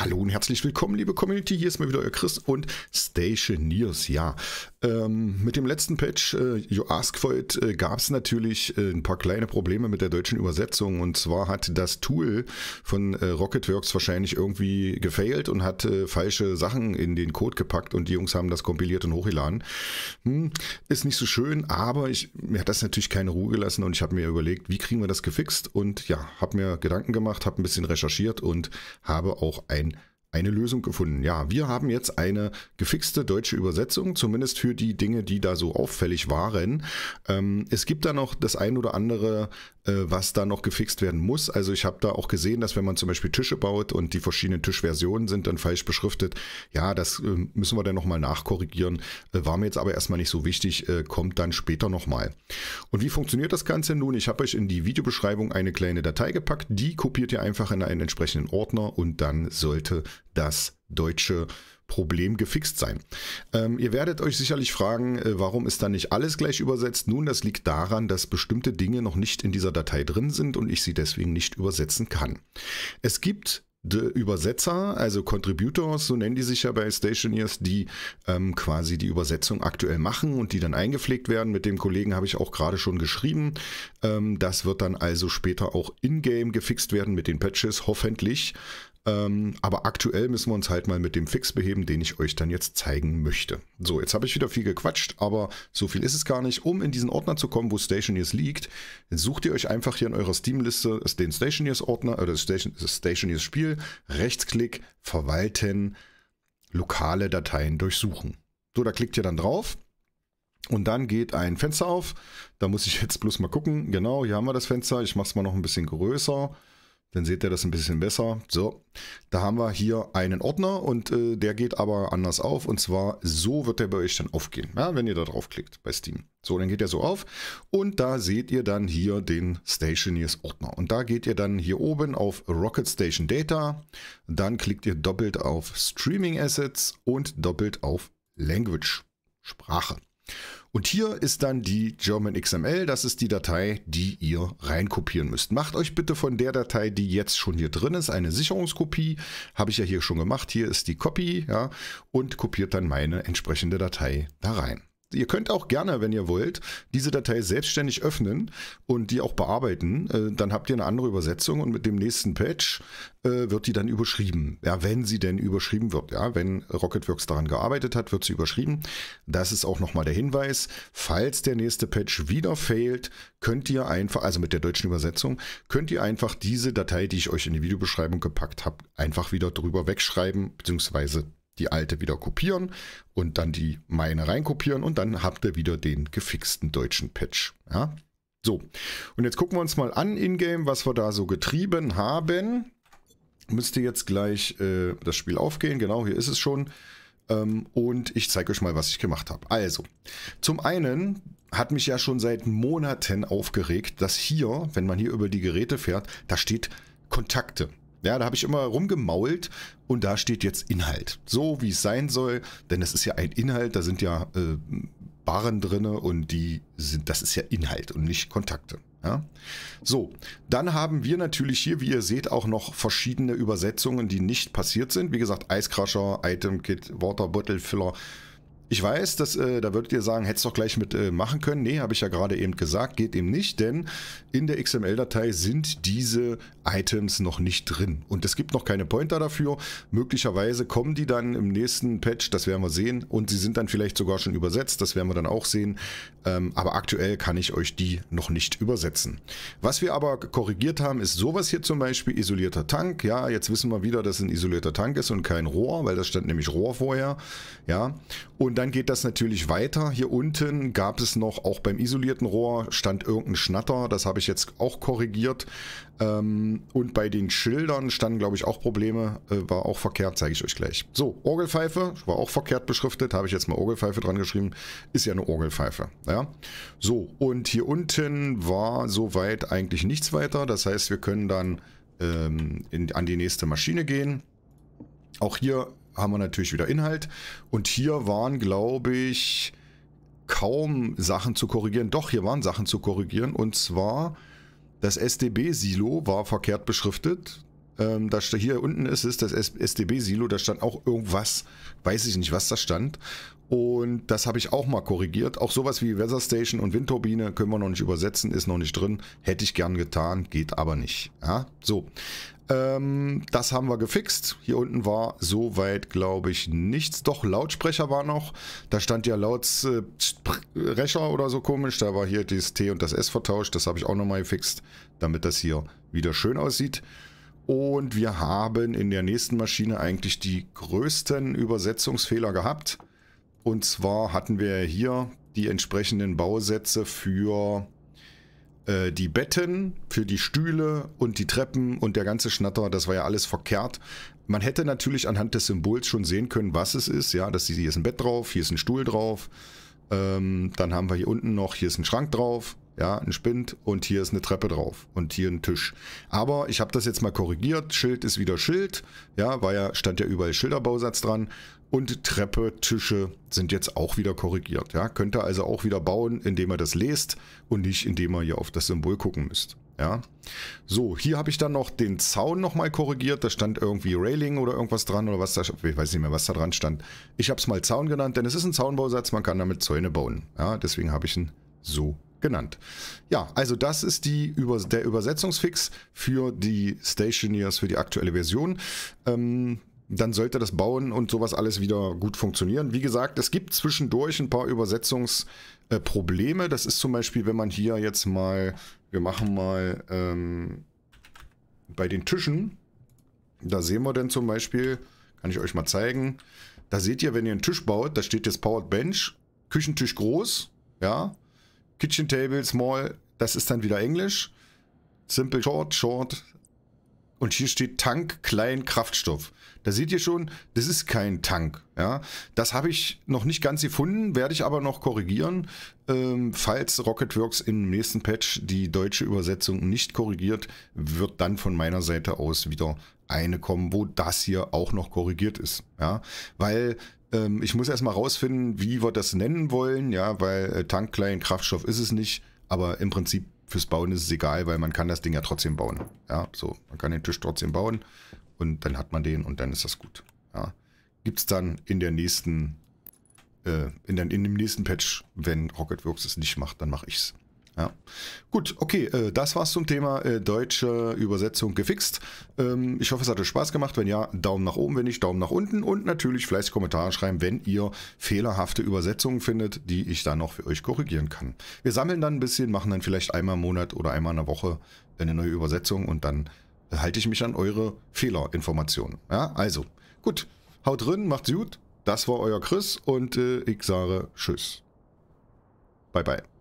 Hallo und herzlich willkommen, liebe Community. Hier ist mal wieder euer Chris und Stationeers. Ja, ähm, mit dem letzten Patch, äh, You Ask For It, äh, gab es natürlich äh, ein paar kleine Probleme mit der deutschen Übersetzung. Und zwar hat das Tool von äh, Rocketworks wahrscheinlich irgendwie gefailt und hat äh, falsche Sachen in den Code gepackt und die Jungs haben das kompiliert und hochgeladen. Hm, ist nicht so schön, aber ich, mir hat das natürlich keine Ruhe gelassen und ich habe mir überlegt, wie kriegen wir das gefixt? Und ja, habe mir Gedanken gemacht, habe ein bisschen recherchiert und habe auch ein eine Lösung gefunden. Ja, wir haben jetzt eine gefixte deutsche Übersetzung, zumindest für die Dinge, die da so auffällig waren. Ähm, es gibt da noch das ein oder andere, äh, was da noch gefixt werden muss. Also ich habe da auch gesehen, dass wenn man zum Beispiel Tische baut und die verschiedenen Tischversionen sind dann falsch beschriftet, ja, das äh, müssen wir dann nochmal nachkorrigieren. Äh, war mir jetzt aber erstmal nicht so wichtig, äh, kommt dann später nochmal. Und wie funktioniert das Ganze nun? Ich habe euch in die Videobeschreibung eine kleine Datei gepackt, die kopiert ihr einfach in einen entsprechenden Ordner und dann sollte das deutsche Problem gefixt sein. Ähm, ihr werdet euch sicherlich fragen, äh, warum ist da nicht alles gleich übersetzt? Nun, das liegt daran, dass bestimmte Dinge noch nicht in dieser Datei drin sind und ich sie deswegen nicht übersetzen kann. Es gibt äh, Übersetzer, also Contributors, so nennen die sich ja bei Stationers, die ähm, quasi die Übersetzung aktuell machen und die dann eingepflegt werden. Mit dem Kollegen habe ich auch gerade schon geschrieben. Ähm, das wird dann also später auch in-game gefixt werden mit den Patches, hoffentlich. Ähm, aber aktuell müssen wir uns halt mal mit dem Fix beheben, den ich euch dann jetzt zeigen möchte. So, jetzt habe ich wieder viel gequatscht, aber so viel ist es gar nicht. Um in diesen Ordner zu kommen, wo Stationeers liegt, sucht ihr euch einfach hier in eurer Steam-Liste den Stationeers-Ordner, oder äh, Station, Stationeers-Spiel, Rechtsklick, Verwalten, lokale Dateien durchsuchen. So, da klickt ihr dann drauf. Und dann geht ein Fenster auf. Da muss ich jetzt bloß mal gucken. Genau, hier haben wir das Fenster. Ich mache es mal noch ein bisschen größer. Dann seht ihr das ein bisschen besser. So, da haben wir hier einen Ordner und äh, der geht aber anders auf. Und zwar so wird der bei euch dann aufgehen, ja, wenn ihr da draufklickt bei Steam. So, dann geht er so auf und da seht ihr dann hier den Stationiers Ordner. Und da geht ihr dann hier oben auf Rocket Station Data. Dann klickt ihr doppelt auf Streaming Assets und doppelt auf Language, Sprache. Und hier ist dann die German XML, das ist die Datei, die ihr reinkopieren müsst. Macht euch bitte von der Datei, die jetzt schon hier drin ist, eine Sicherungskopie, habe ich ja hier schon gemacht, hier ist die Copy, ja, und kopiert dann meine entsprechende Datei da rein. Ihr könnt auch gerne, wenn ihr wollt, diese Datei selbstständig öffnen und die auch bearbeiten. Äh, dann habt ihr eine andere Übersetzung und mit dem nächsten Patch äh, wird die dann überschrieben. Ja, wenn sie denn überschrieben wird. Ja, wenn Rocketworks daran gearbeitet hat, wird sie überschrieben. Das ist auch nochmal der Hinweis. Falls der nächste Patch wieder fehlt, könnt ihr einfach, also mit der deutschen Übersetzung, könnt ihr einfach diese Datei, die ich euch in die Videobeschreibung gepackt habe, einfach wieder drüber wegschreiben, bzw die alte wieder kopieren und dann die meine reinkopieren und dann habt ihr wieder den gefixten deutschen Patch. Ja? So, und jetzt gucken wir uns mal an in-game, was wir da so getrieben haben. Müsste jetzt gleich äh, das Spiel aufgehen, genau, hier ist es schon. Ähm, und ich zeige euch mal, was ich gemacht habe. Also, zum einen hat mich ja schon seit Monaten aufgeregt, dass hier, wenn man hier über die Geräte fährt, da steht Kontakte. Ja, da habe ich immer rumgemault und da steht jetzt Inhalt. So wie es sein soll, denn es ist ja ein Inhalt, da sind ja äh, Barren drin und die sind, das ist ja Inhalt und nicht Kontakte. Ja? So, dann haben wir natürlich hier, wie ihr seht, auch noch verschiedene Übersetzungen, die nicht passiert sind. Wie gesagt, Eiskrascher, Item Kit, Water Bottle Filler, ich weiß, dass, äh, da würdet ihr sagen, hättest du doch gleich mit äh, machen können. Nee, habe ich ja gerade eben gesagt, geht eben nicht, denn in der XML-Datei sind diese Items noch nicht drin. Und es gibt noch keine Pointer dafür. Möglicherweise kommen die dann im nächsten Patch, das werden wir sehen. Und sie sind dann vielleicht sogar schon übersetzt, das werden wir dann auch sehen. Ähm, aber aktuell kann ich euch die noch nicht übersetzen. Was wir aber korrigiert haben, ist sowas hier zum Beispiel, isolierter Tank. Ja, jetzt wissen wir wieder, dass es ein isolierter Tank ist und kein Rohr, weil das stand nämlich Rohr vorher. Ja, und und dann geht das natürlich weiter. Hier unten gab es noch, auch beim isolierten Rohr stand irgendein Schnatter. Das habe ich jetzt auch korrigiert. Ähm, und bei den Schildern standen, glaube ich, auch Probleme. Äh, war auch verkehrt, zeige ich euch gleich. So, Orgelpfeife war auch verkehrt beschriftet. Habe ich jetzt mal Orgelpfeife dran geschrieben. Ist ja eine Orgelpfeife. Ja. So, und hier unten war soweit eigentlich nichts weiter. Das heißt, wir können dann ähm, in, an die nächste Maschine gehen. Auch hier haben wir natürlich wieder Inhalt. Und hier waren, glaube ich, kaum Sachen zu korrigieren. Doch, hier waren Sachen zu korrigieren. Und zwar, das SDB-Silo war verkehrt beschriftet. Ähm, da, hier unten ist es, das SDB-Silo, da stand auch irgendwas, weiß ich nicht, was da stand. Und das habe ich auch mal korrigiert. Auch sowas wie Weather Station und Windturbine können wir noch nicht übersetzen, ist noch nicht drin. Hätte ich gern getan, geht aber nicht. Ja, so. Ähm, das haben wir gefixt. Hier unten war soweit, glaube ich, nichts. Doch, Lautsprecher war noch. Da stand ja Lautsprecher äh, oder so komisch. Da war hier das T und das S vertauscht. Das habe ich auch nochmal gefixt, damit das hier wieder schön aussieht. Und wir haben in der nächsten Maschine eigentlich die größten Übersetzungsfehler gehabt. Und zwar hatten wir hier die entsprechenden Bausätze für äh, die Betten für die Stühle und die Treppen und der ganze Schnatter, das war ja alles verkehrt. Man hätte natürlich anhand des Symbols schon sehen können, was es ist. Ja, dass hier ist ein Bett drauf, hier ist ein Stuhl drauf, ähm, dann haben wir hier unten noch, hier ist ein Schrank drauf, ja, ein Spind und hier ist eine Treppe drauf und hier ein Tisch. Aber ich habe das jetzt mal korrigiert. Schild ist wieder Schild, ja, weil ja, stand ja überall Schilderbausatz dran. Und Treppe, Tische sind jetzt auch wieder korrigiert. Ja, könnt ihr also auch wieder bauen, indem ihr das lest und nicht indem ihr hier auf das Symbol gucken müsst. Ja. So, hier habe ich dann noch den Zaun nochmal korrigiert. Da stand irgendwie Railing oder irgendwas dran oder was da, ich weiß nicht mehr, was da dran stand. Ich habe es mal Zaun genannt, denn es ist ein Zaunbausatz, man kann damit Zäune bauen. Ja, deswegen habe ich ihn so genannt. Ja, also das ist die Über der Übersetzungsfix für die Stationiers, für die aktuelle Version. Ähm, dann sollte das Bauen und sowas alles wieder gut funktionieren. Wie gesagt, es gibt zwischendurch ein paar Übersetzungsprobleme. Äh, das ist zum Beispiel, wenn man hier jetzt mal wir machen mal ähm, bei den Tischen. Da sehen wir dann zum Beispiel, kann ich euch mal zeigen. Da seht ihr, wenn ihr einen Tisch baut, da steht jetzt Powered Bench, Küchentisch groß, ja, Kitchen Table small, das ist dann wieder Englisch. Simple Short, Short, und hier steht Tank klein Kraftstoff. Da seht ihr schon, das ist kein Tank. Ja, das habe ich noch nicht ganz gefunden, werde ich aber noch korrigieren, ähm, falls Rocketworks im nächsten Patch die deutsche Übersetzung nicht korrigiert, wird dann von meiner Seite aus wieder eine kommen, wo das hier auch noch korrigiert ist. Ja, weil ähm, ich muss erstmal rausfinden, wie wir das nennen wollen. Ja, weil äh, Tank klein Kraftstoff ist es nicht, aber im Prinzip fürs Bauen ist es egal, weil man kann das Ding ja trotzdem bauen. Ja, so, man kann den Tisch trotzdem bauen und dann hat man den und dann ist das gut. Ja. Gibt es dann in der nächsten, äh, in, der, in dem nächsten Patch, wenn Rocketworks es nicht macht, dann mache ich es. Ja. Gut, okay, äh, das war's zum Thema äh, deutsche Übersetzung gefixt. Ähm, ich hoffe, es hat euch Spaß gemacht. Wenn ja, Daumen nach oben, wenn nicht, Daumen nach unten und natürlich fleißig Kommentare schreiben, wenn ihr fehlerhafte Übersetzungen findet, die ich dann noch für euch korrigieren kann. Wir sammeln dann ein bisschen, machen dann vielleicht einmal im Monat oder einmal in der Woche eine neue Übersetzung und dann halte ich mich an eure Fehlerinformationen. Ja, also, gut, haut drin, macht's gut. Das war euer Chris und äh, ich sage Tschüss. Bye, bye.